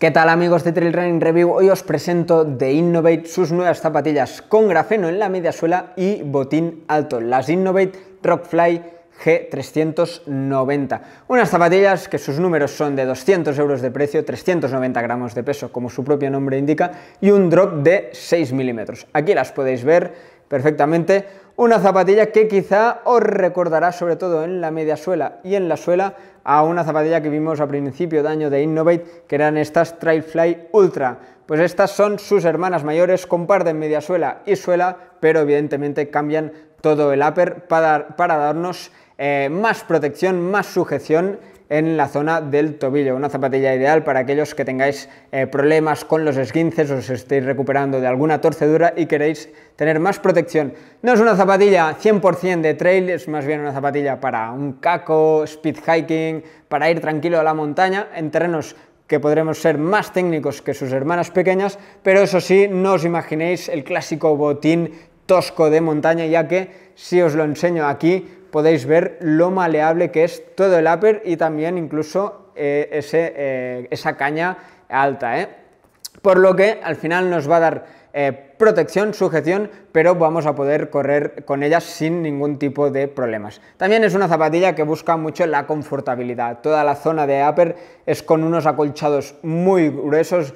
¿Qué tal amigos de Trail Running Review? Hoy os presento de Innovate sus nuevas zapatillas con grafeno en la media suela y botín alto, las Innovate Rockfly G390. Unas zapatillas que sus números son de 200 euros de precio, 390 gramos de peso, como su propio nombre indica, y un drop de 6 milímetros. Aquí las podéis ver perfectamente una zapatilla que quizá os recordará sobre todo en la media suela y en la suela a una zapatilla que vimos a principio de año de Innovate, que eran estas Trailfly Ultra. Pues estas son sus hermanas mayores, comparten media suela y suela, pero evidentemente cambian todo el upper para, para darnos eh, más protección, más sujeción en la zona del tobillo. Una zapatilla ideal para aquellos que tengáis eh, problemas con los esguinces o os estéis recuperando de alguna torcedura y queréis tener más protección. No es una zapatilla 100% de trail, es más bien una zapatilla para un caco, speed hiking, para ir tranquilo a la montaña en terrenos que podremos ser más técnicos que sus hermanas pequeñas, pero eso sí, no os imaginéis el clásico botín tosco de montaña, ya que si os lo enseño aquí, podéis ver lo maleable que es todo el upper y también incluso eh, ese, eh, esa caña alta. ¿eh? Por lo que al final nos va a dar protección, sujeción, pero vamos a poder correr con ella sin ningún tipo de problemas. También es una zapatilla que busca mucho la confortabilidad. Toda la zona de upper es con unos acolchados muy gruesos,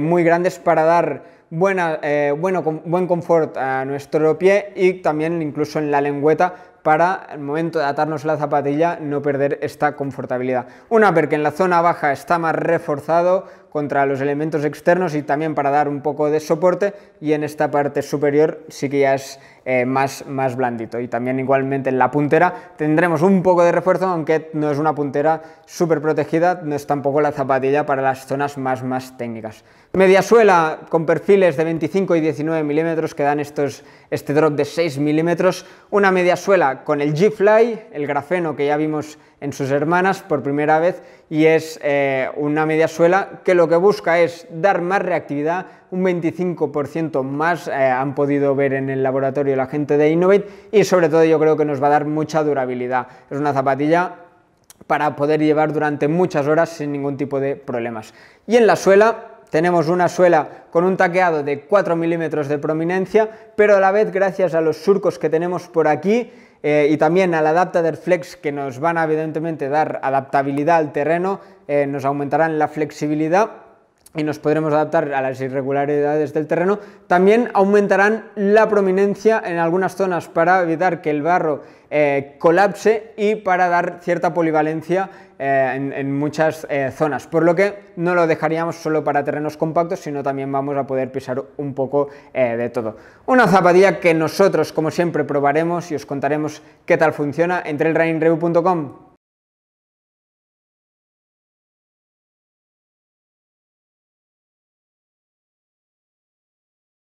muy grandes para dar buena, bueno, buen confort a nuestro pie y también incluso en la lengüeta para el momento de atarnos la zapatilla no perder esta confortabilidad. una porque en la zona baja está más reforzado contra los elementos externos y también para dar un poco de soporte y en esta parte superior sí que ya es eh, más, más blandito y también igualmente en la puntera tendremos un poco de refuerzo aunque no es una puntera súper protegida, no es tampoco la zapatilla para las zonas más, más técnicas. Media suela con perfiles de 25 y 19 milímetros que dan estos, este drop de 6 milímetros, una media suela con el G-Fly, el grafeno que ya vimos en sus hermanas por primera vez, y es eh, una media suela que lo que busca es dar más reactividad, un 25% más eh, han podido ver en el laboratorio la gente de Innovate, y sobre todo yo creo que nos va a dar mucha durabilidad. Es una zapatilla para poder llevar durante muchas horas sin ningún tipo de problemas. Y en la suela tenemos una suela con un taqueado de 4 milímetros de prominencia, pero a la vez gracias a los surcos que tenemos por aquí eh, y también al adapter flex que nos van a evidentemente dar adaptabilidad al terreno, eh, nos aumentarán la flexibilidad y nos podremos adaptar a las irregularidades del terreno. También aumentarán la prominencia en algunas zonas para evitar que el barro eh, colapse y para dar cierta polivalencia eh, en, muchas eh, zonas, por lo que no lo dejaríamos solo para terrenos compactos, sino también vamos a poder pisar un poco de todo. Una zapatilla que nosotros, como siempre, probaremos y os contaremos qué tal funciona entre el elrainreview.com